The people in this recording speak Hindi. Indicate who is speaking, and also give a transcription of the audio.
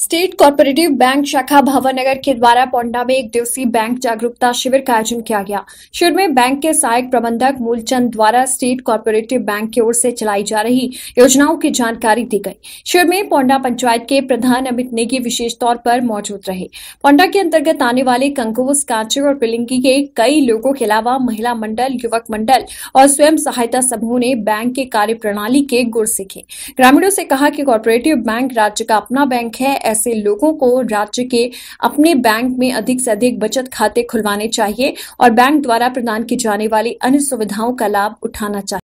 Speaker 1: स्टेट कॉरपोरेटिव बैंक शाखा भावानगर के द्वारा पोंडा में एक दिवसीय बैंक जागरूकता शिविर का आयोजन किया गया शिविर में बैंक के सहायक प्रबंधक मूलचंद द्वारा स्टेट कॉरपोरेटिव बैंक की ओर से चलाई जा रही योजनाओं की जानकारी दी गई शिविर में पोंडा पंचायत के प्रधान अमित नेगी विशेष तौर पर मौजूद रहे पोंडा के अंतर्गत आने वाले कंकोस कांचे और पिलिंगी के कई लोगों के अलावा महिला मंडल युवक मंडल और स्वयं सहायता समूह ने बैंक के कार्य के गुर सीखे ग्रामीणों से कहा कि कॉरपोरेटिव बैंक राज्य का अपना बैंक है ऐसे लोगों को राज्य के अपने बैंक में अधिक से अधिक बचत खाते खुलवाने चाहिए और बैंक द्वारा प्रदान की जाने वाली अन्य सुविधाओं का लाभ उठाना चाहिए